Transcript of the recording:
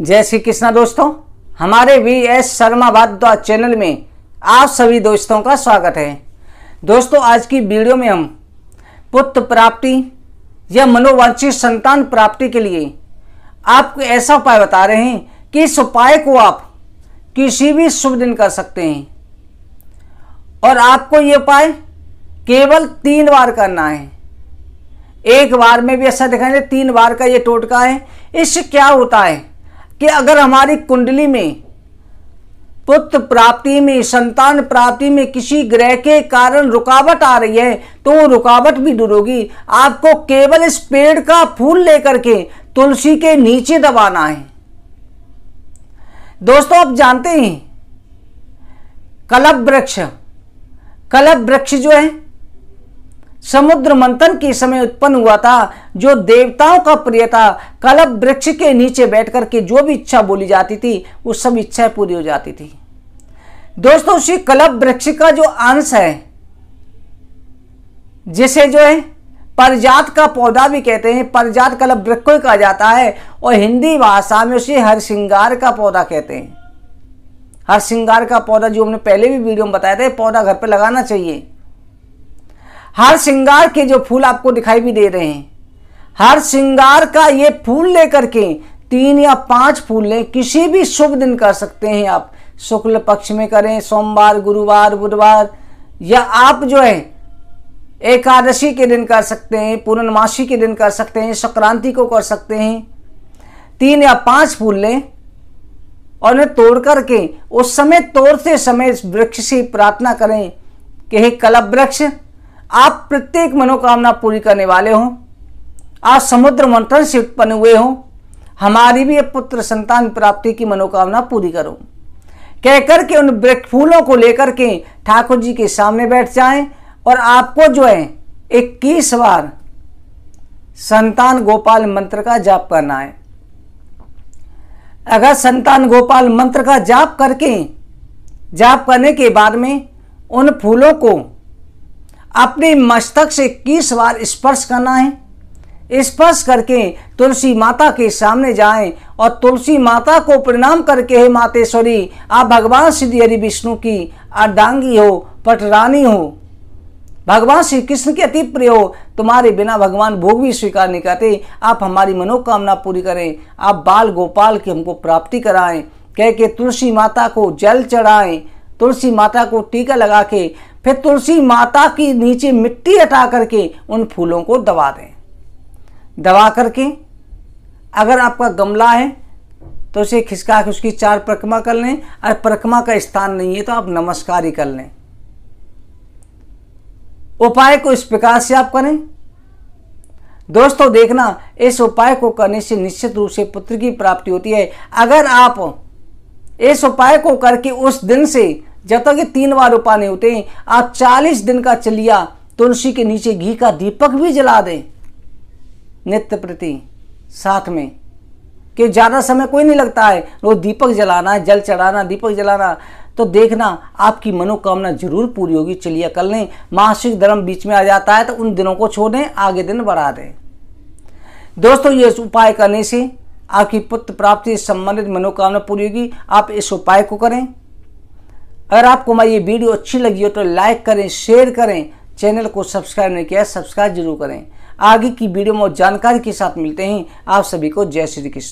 जय श्री कृष्णा दोस्तों हमारे V S Sharma Bhardwaj channel में आप सभी दोस्तों का स्वागत है दोस्तों आज की वीडियो में हम पुत्र प्राप्ति या मनोवांछित संतान प्राप्ति के लिए आपको ऐसा उपाय बता रहे हैं कि इस उपाय को आप किसी भी शुभ दिन कर सकते हैं और आपको ये उपाय केवल तीन बार करना है एक बार में भी ऐसा दिखाएंगे तीन बार का ये टोटका है इससे क्या होता है कि अगर हमारी कुंडली में पुत्र प्राप्ति में संतान प्राप्ति में किसी ग्रह के कारण रुकावट आ रही है तो वो रुकावट भी दूर होगी आपको केवल इस पेड़ का फूल लेकर के तुलसी के नीचे दबाना है दोस्तों आप जानते हैं कलप वृक्ष कलप वृक्ष जो है समुद्र मंथन के समय उत्पन्न हुआ था जो देवताओं का प्रिय था कलप वृक्ष के नीचे बैठकर के जो भी इच्छा बोली जाती थी वो सब इच्छाएं पूरी हो जाती थी दोस्तों उसी कलप वृक्ष का जो अंश है जिसे जो है परजात का पौधा भी कहते हैं परजात कलप वृक्ष को कहा जाता है और हिंदी भाषा में उसे हर श्रृंगार का पौधा कहते हैं हर श्रृंगार का पौधा जो हमने पहले भी वीडियो में बताया था पौधा घर पर लगाना चाहिए हर श्रृंगार के जो फूल आपको दिखाई भी दे रहे हैं हर श्रृंगार का ये फूल लेकर के तीन या पांच फूल लें किसी भी शुभ दिन कर सकते हैं आप शुक्ल पक्ष में करें सोमवार गुरुवार बुधवार या आप जो है एकादशी के दिन कर सकते हैं पूर्णमासी के दिन कर सकते हैं संक्रांति को कर सकते हैं तीन या पांच फूल लें और उन्हें तोड़ करके उस समय तोड़ते समय वृक्ष से प्रार्थना करें कि हे कलप वृक्ष आप प्रत्येक मनोकामना पूरी करने वाले हों आप समुद्र मंथन से उत्पन्न हुए हों हमारी भी पुत्र संतान प्राप्ति की मनोकामना पूरी करो कहकर के उन वृक्ष फूलों को लेकर के ठाकुर जी के सामने बैठ जाएं और आपको जो है इक्कीस बार संतान गोपाल मंत्र का जाप करना है अगर संतान गोपाल मंत्र का जाप करके जाप करने के बाद में उन फूलों को अपने मस्तक से किस बार स्पर्श करना है स्पर्श करके तुलसी माता के सामने जाएं और तुलसी माता को प्रणाम करके हे मातेश्वरी आप भगवान श्री हरि विष्णु की अर्धांगी हो पटरानी हो भगवान श्री कृष्ण के अति प्रिय हो तुम्हारे बिना भगवान भोग भी स्वीकार नहीं करते आप हमारी मनोकामना पूरी करें आप बाल गोपाल की हमको प्राप्ति कराएं कह के तुलसी माता को जल चढ़ाएं तुलसी माता को टीका लगा के फिर तुलसी माता की नीचे मिट्टी हटा करके उन फूलों को दबा दें दबा करके अगर आपका गमला है तो उसे खिसका के उसकी चार परिक्रमा कर लें और परिक्रमा का स्थान नहीं है तो आप नमस्कार ही कर लें उपाय को इस प्रकार से आप करें दोस्तों देखना इस उपाय को करने से निश्चित रूप से पुत्र की प्राप्ति होती है अगर आप इस उपाय को करके उस दिन से जब तक ये तीन बार उपाय नहीं होते आप चालीस दिन का चलिया तुलसी के नीचे घी का दीपक भी जला दें नित्य प्रति साथ में कि ज़्यादा समय कोई नहीं लगता है रोज दीपक जलाना है जल चढ़ाना दीपक जलाना तो देखना आपकी मनोकामना जरूर पूरी होगी चलिए कल लें मासिक धर्म बीच में आ जाता है तो उन दिनों को छोड़ें आगे दिन बढ़ा दें दोस्तों ये उपाय करने से आपकी पुत्र प्राप्ति संबंधित मनोकामना पूरी होगी आप इस उपाय को करें अगर आपको हमारी ये वीडियो अच्छी लगी हो तो लाइक करें शेयर करें चैनल को सब्सक्राइब नहीं किया सब्सक्राइब जरूर करें आगे की वीडियो में जानकारी के साथ मिलते हैं आप सभी को जय श्री कृष्ण